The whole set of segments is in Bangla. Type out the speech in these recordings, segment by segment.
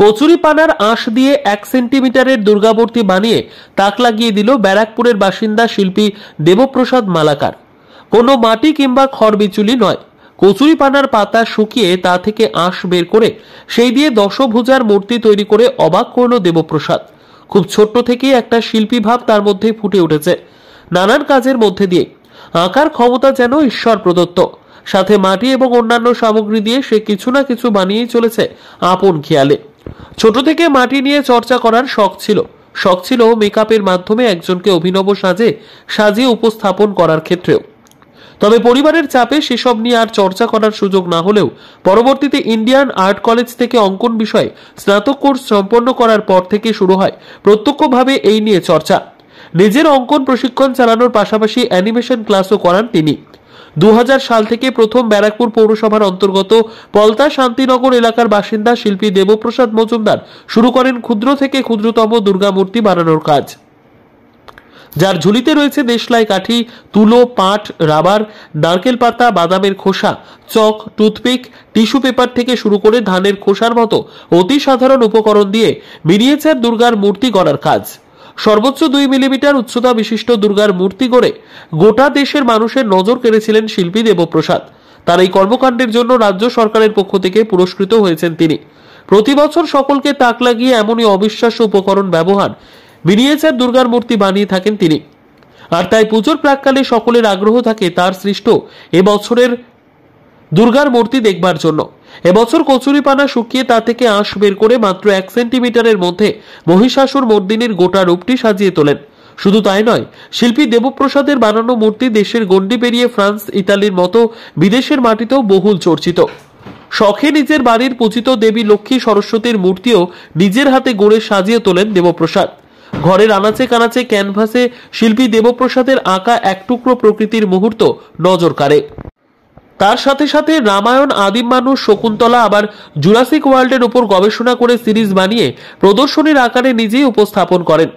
কচুরিপানার আঁশ দিয়ে এক সেন্টিমিটারের দুর্গাবর্তী বানিয়ে তাক লাগিয়ে দিল ব্যারাকপুরের বাসিন্দা শিল্পী দেবপ্রসাদ মালাকার কোনো মাটি কিংবা খড় বিচুলি নয় কচুরিপানার পাতা শুকিয়ে তা থেকে আঁশ বের করে সেই দিয়ে দশভুজার মূর্তি তৈরি করে অবাক করল দেবপ্রসাদ খুব ছোট্ট থেকেই একটা শিল্পী ভাব তার মধ্যে ফুটে উঠেছে নানান কাজের মধ্যে দিয়ে আঁকার ক্ষমতা যেন ঈশ্বর প্রদত্ত সাথে মাটি এবং অন্যান্য সামগ্রী দিয়ে সে কিছু না কিছু বানিয়েই চলেছে আপন খেয়ালে ছোট থেকে মাটি নিয়ে চর্চা করার শখ ছিল শখ ছিল মেকআপের মাধ্যমে একজনকে অভিনব সাজে সাজিয়ে উপস্থাপন করার ক্ষেত্রেও তবে পরিবারের চাপে সেসব নিয়ে আর চর্চা করার সুযোগ না হলেও পরবর্তীতে ইন্ডিয়ান আর্ট কলেজ থেকে অঙ্কন বিষয়ে স্নাতক কোর্স সম্পন্ন করার পর থেকে শুরু হয় প্রত্যক্ষভাবে এই নিয়ে চর্চা নিজের অঙ্কন প্রশিক্ষণ চালানোর পাশাপাশি অ্যানিমেশন ক্লাসও করান তিনি দু সাল থেকে প্রথম ব্যারাকপুর পৌরসভার অন্তর্গত পলতা শান্তিনগর এলাকার বাসিন্দা শিল্পী দেবপ্রসাদ মজুমদার শুরু করেন ক্ষুদ্র থেকে ক্ষুদ্রতম দুর্গা মূর্তি বানানোর কাজ যার ঝুলিতে রয়েছে দেশলাই কাঠি তুলো পাট রাবার নারকেল পাতা বাদামের খোসা চক টুথপিক টিস্যু পেপার থেকে শুরু করে ধানের খোসার মতো অতি সাধারণ উপকরণ দিয়ে মিলিয়েছেন দুর্গার মূর্তি গড়ার কাজ সর্বোচ্চ দুই মিলিমিটার উচ্চতা বিশিষ্ট দুর্গার মূর্তি গড়ে গোটা দেশের মানুষের নজর কেড়েছিলেন শিল্পী দেবপ্রসাদ তার এই কর্মকাণ্ডের জন্য রাজ্য সরকারের পক্ষ থেকে পুরস্কৃত হয়েছেন তিনি প্রতি বছর সকলকে তাক লাগিয়ে এমনই অবিশ্বাস্য উপকরণ ব্যবহার মিনিয়েচার দুর্গার মূর্তি বানিয়ে থাকেন তিনি আর তাই পুজোর প্রাককালে সকলের আগ্রহ থাকে তার সৃষ্ট এবছরের দুর্গার মূর্তি দেখবার জন্য এবছর কচুরিপানা শুকিয়ে তা থেকে আঁশ বের করে মাত্র এক সেন্টিমিটারের মধ্যে মহিষাসুর মর্দিনীর গোটা রূপটি সাজিয়ে তোলেন শুধু তাই নয় শিল্পী দেবপ্রসাদের বানানো মূর্তি দেশের গণ্ডি পেরিয়ে ফ্রান্স ইতালির মতো বিদেশের মাটিতেও বহুল চর্চিত শখে নিজের বাড়ির পূজিত দেবী লক্ষ্মী সরস্বতীর মূর্তিও নিজের হাতে গড়ে সাজিয়ে তোলেন দেবপ্রসাদ ঘরের আনাচে কানাচে ক্যানভাসে শিল্পী দেবপ্রসাদের আঁকা এক টুকরো প্রকৃতির মুহূর্ত নজর কাড়ে তার সাথে সাথে রামায়ণ আদিম মানুষ শকুন্তলা আবার জুরাসিক ওয়ার্ল্ডের উপর গবেষণা করে সিরিজ বানিয়ে প্রদর্শনীর আকারে নিজেই উপস্থাপন করেন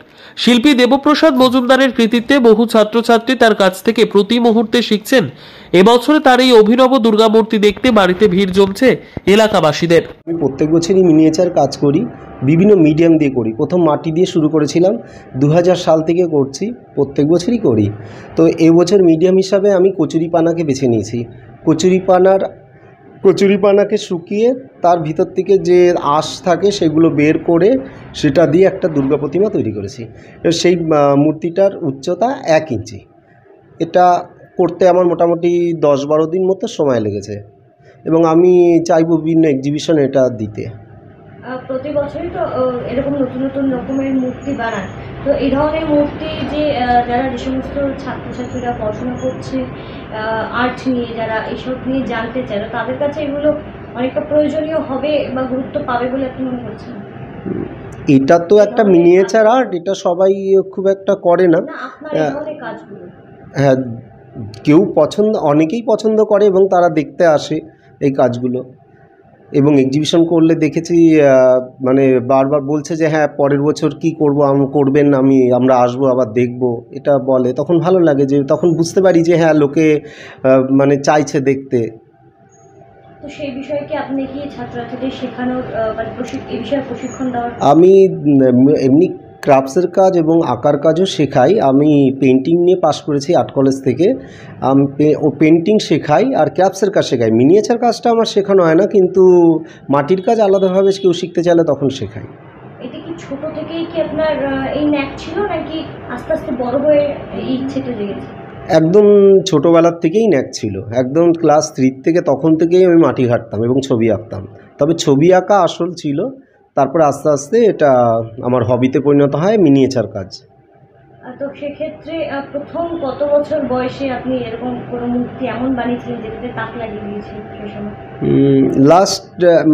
শিল্পী দেবপ্রসাদ মজুমদারের কৃতিত্বে বহু ছাত্রছাত্রী তার কাছ থেকে প্রতি মুহূর্তে শিখছেন এবছরে তার এই অভিনব দুর্গামূর্তি দেখতে বাড়িতে ভিড় জমছে এলাকাবাসীদের আমি প্রত্যেক বছরই মিনিয়েচার কাজ করি বিভিন্ন মিডিয়াম দিয়ে করি প্রথম মাটি দিয়ে শুরু করেছিলাম দু সাল থেকে করছি প্রত্যেক বছরই করি তো এবছর মিডিয়াম হিসাবে আমি কচুরিপানাকে বেছে নিয়েছি কচুরিপানার কচুরিপানাকে শুকিয়ে তার ভিতর থেকে যে আশ থাকে সেগুলো বের করে সেটা দিয়ে একটা দুর্গা প্রতিমা তৈরি করেছি সেই মূর্তিটার উচ্চতা এক ইঞ্চি এটা করতে আমার মোটামুটি দশ বারো দিন মতো সময় লেগেছে এবং আমি চাইব বিভিন্ন এক্সিবিশন এটা দিতে প্রতি বছরই তো এরকম নতুন নতুন রকমের মূর্তি বানান তো এই ধরনের মূর্তি যে যারা যে সমস্ত ছাত্রছাত্রীরা পড়াশোনা করছে আর্ট নিয়ে যারা এইসব নিয়ে জানতে চায় তাদের কাছে এগুলো অনেকটা প্রয়োজনীয় হবে বা গুরুত্ব পাবে বলে আপনি মনে করছেন এটা তো একটা মিনিয়েচার আর্ট এটা সবাই খুব একটা করে না হ্যাঁ।, হ্যাঁ কেউ পছন্দ অনেকেই পছন্দ করে এবং তারা দেখতে আসে এই কাজগুলো এবং এক্সিবিশন করলে দেখেছি মানে বারবার বলছে যে হ্যাঁ পরের বছর কি করব আমি করবেন আমি আমরা আসবো আবার দেখব এটা বলে তখন ভালো লাগে যে তখন বুঝতে পারি যে হ্যাঁ লোকে মানে চাইছে দেখতে মানে আমি এমনি ক্রাফটসের কাজ এবং আঁকার কাজও শেখাই আমি পেন্টিং নিয়ে পাশ করেছি আর্ট কলেজ থেকে আমি ও পেন্টিং শেখাই আর ক্রাফটসের কাজ শেখাই মিনিয়েচার কাজটা আমার শেখানো হয় না কিন্তু মাটির কাজ আলাদাভাবে কেউ শিখতে চাইলে তখন শেখাই একদম ছোটোবেলার থেকেই ন্যাক ছিল একদম ক্লাস থ্রির থেকে তখন থেকেই আমি মাটি ঘাটতাম এবং ছবি আঁকতাম তবে ছবি আঁকা আসল ছিল তারপরে আস্তে আস্তে এটা আমার হবিতে পরিণত হয় মিনিয়েচার কাজ তো সেক্ষেত্রে প্রথম কত বছর বয়সে আপনি এরকম কোনো মূর্তি এমন বানিয়েছিলেন যেটাতে তাক লাগিয়ে দিয়েছিলেন লাস্ট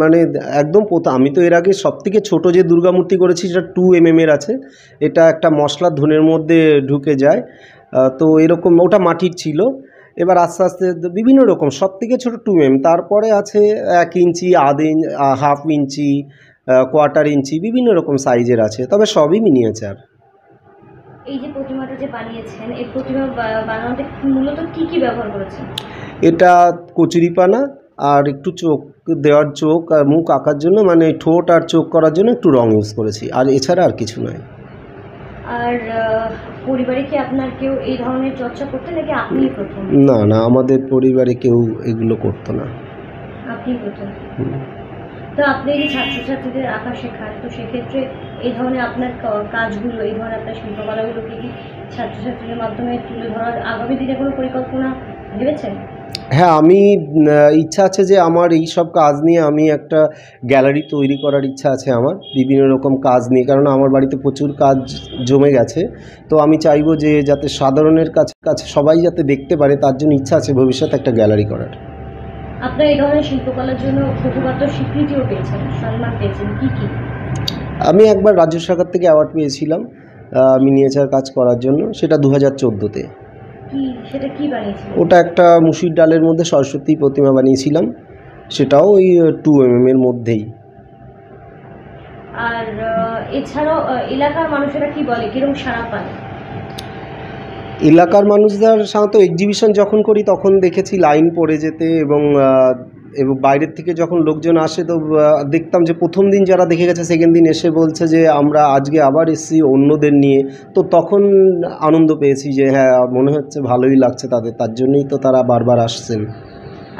মানে একদম পোতা আমি তো এর আগে সব থেকে ছোট যে দুর্গা মূর্তি করেছি সেটা টু এম mm এর আছে এটা একটা মশলার ধনের মধ্যে ঢুকে যায় তো এরকম ওটা মাটির ছিল এবার আস্তে আস্তে বিভিন্ন রকম সব থেকে ছোটো টু এম mm। তারপরে আছে এক ইঞ্চি আধ ইঞ্চি হাফ ইঞ্চি কোয়ার্টার ইঞ্চি বিভিন্ন রকম সাইজের আছে তবে সবই মিনিয়েচার এই যে এটা কচুরিপানা আর একটু চোখ দেওয়ার চোখ আর মুখ আঁকার জন্য মানে ঠোঁট আর চোখ করার জন্য একটু রং ইউজ করেছি আর এছাড়া আর কিছু নয় আর পরিবারে কি আপনার কেউ এই ধরনের চর্চা করতে নাকি আপনি প্রথম না না আমাদের পরিবারে কেউ এগুলো করতো না আপনি প্রথম তো আপনি যদি ছাত্রছাত্রীদের আঁকা শেখান তো সেক্ষেত্রে এই ধরনের আপনার কাজগুলো এই ধরনের আপনার শিল্পকলাগুলোকে কি ছাত্রছাত্রীদের মাধ্যমে তুলে ধরার আগামী দিনে কোনো পরিকল্পনা ভেবেছেন হ্যাঁ আমি ইচ্ছা আছে যে আমার এই সব কাজ নিয়ে আমি একটা গ্যালারি তৈরি করার ইচ্ছা আছে আমার বিভিন্ন রকম কাজ নিয়ে কারণ আমার বাড়িতে প্রচুর কাজ জমে গেছে তো আমি চাইবো যে যাতে সাধারণের কাছে কাছে সবাই যাতে দেখতে পারে তার জন্য ইচ্ছা আছে ভবিষ্যতে একটা গ্যালারি করার আপনার এই ধরনের শিল্পকলার জন্য প্রথমত স্বীকৃতিও পেয়েছেন সম্মান পেয়েছেন কী কী আমি একবার রাজ্য সরকার থেকে অ্যাওয়ার্ড পেয়েছিলাম মিনিয়েচার কাজ করার জন্য সেটা দু হাজার চোদ্দোতে ওটা একটা মুসির ডালের মধ্যে সরস্বতী প্রতিমা বানিয়েছিলাম সেটাও ওই টু এম mm এর মধ্যেই আর এছাড়াও এলাকার মানুষেরা কি বলে কিরকম সারা পায় এলাকার মানুষদের সাধারণত এক্সিবিশন যখন করি তখন দেখেছি লাইন পড়ে যেতে এবং এবং বাইরের থেকে যখন লোকজন আসে তো দেখতাম যে প্রথম দিন যারা দেখে গেছে সেকেন্ড দিন এসে বলছে যে আমরা আজকে আবার এসেছি অন্যদের নিয়ে তো তখন আনন্দ পেয়েছি যে হ্যাঁ মনে হচ্ছে ভালোই লাগছে তাদের তার জন্যই তো তারা বারবার আসছেন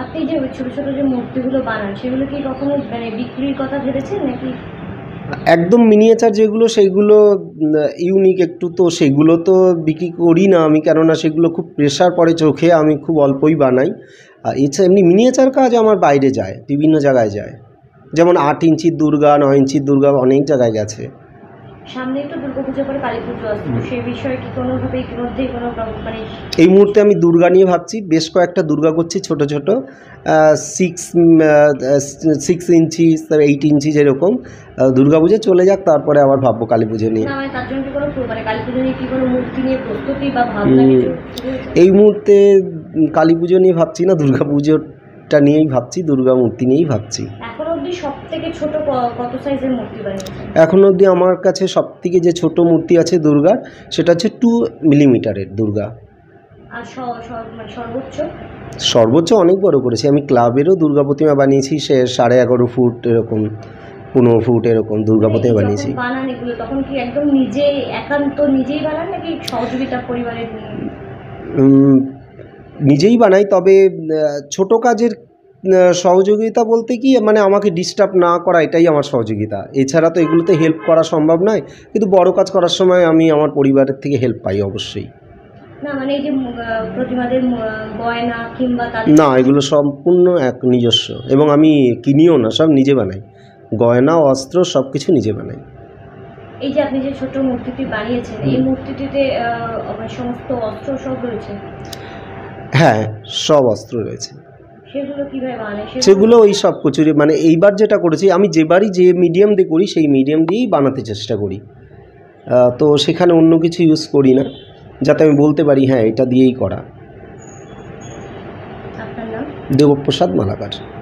আপনি যে ছোটো ছোটো যে মূর্তিগুলো বানান সেগুলো কি কখনো মানে বিক্রির কথা ভেবেছেন নাকি একদম মিনিয়েচার যেগুলো সেইগুলো ইউনিক একটু তো সেগুলো তো বিক্রি করি না আমি কেননা সেগুলো খুব প্রেশার পড়ে চোখে আমি খুব অল্পই বানাই এছাড়া এমনি মিনিয়েচার কাজ আমার বাইরে যায় বিভিন্ন জায়গায় যায় যেমন আট ইঞ্চির দুর্গা নয় ইঞ্চির দুর্গা অনেক জায়গায় গেছে সামনেই তো কালী পুজো সেই বিষয়ে কি কোনোভাবে ইতিমধ্যে কোনো মানে এই মুহূর্তে আমি দুর্গা নিয়ে ভাবছি বেশ কয়েকটা দুর্গা করছি ছোট ছোট six six inch eight inch যেরকম দুর্গা পুজো চলে যাক তারপরে আবার ভাববো কালী পুজো নিয়ে মানে মানে এই মুহূর্তে কালী পুজো নিয়ে ভাবছি না দুর্গা পুজোটা নিয়েই ভাবছি দুর্গা মূর্তি নিয়েই ভাবছি অবধি সব ছোট কত সাইজের মূর্তি বানিয়েছেন এখন অবধি আমার কাছে সবথেকে যে ছোট মূর্তি আছে দুর্গার সেটা হচ্ছে টু মিলিমিটারের দুর্গা মানে সর্বোচ্চ অনেক বড় করেছি আমি ক্লাবেরও দুর্গা প্রতিমা বানিয়েছি সে সাড়ে এগারো ফুট এরকম পনেরো ফুট এরকম দুর্গা মানে প্রতিমা বানিয়েছি নিজেই নিজেই বানাই তবে ছোট কাজের সহযোগিতা বলতে কি মানে আমাকে ডিস্টার্ব না করা এটাই আমার সহযোগিতা এছাড়া তো এগুলোতে হেল্প করা সম্ভব নয় কিন্তু বড় কাজ করার সময় আমি আমার পরিবারের থেকে হেল্প পাই অবশ্যই মানে না এগুলো সম্পূর্ণ এক নিজস্ব এবং আমি কিনিও না সব নিজে বানাই গয়না অস্ত্র সব কিছু নিজে বানাই এই যে আপনি যে ছোট মূর্তিটি বানিয়েছেন এই মূর্তিটিতে মানে সমস্ত অস্ত্র সব রয়েছে হ্যাঁ সব অস্ত্র রয়েছে সেগুলো ওই সব কচুরি মানে এইবার যেটা করেছি আমি যেবারই যে মিডিয়াম দিয়ে করি সেই মিডিয়াম দিয়েই বানাতে চেষ্টা করি তো সেখানে অন্য কিছু ইউজ করি না যাতে আমি বলতে পারি হ্যাঁ এটা দিয়েই করা দেবপ্রসাদ মালাকার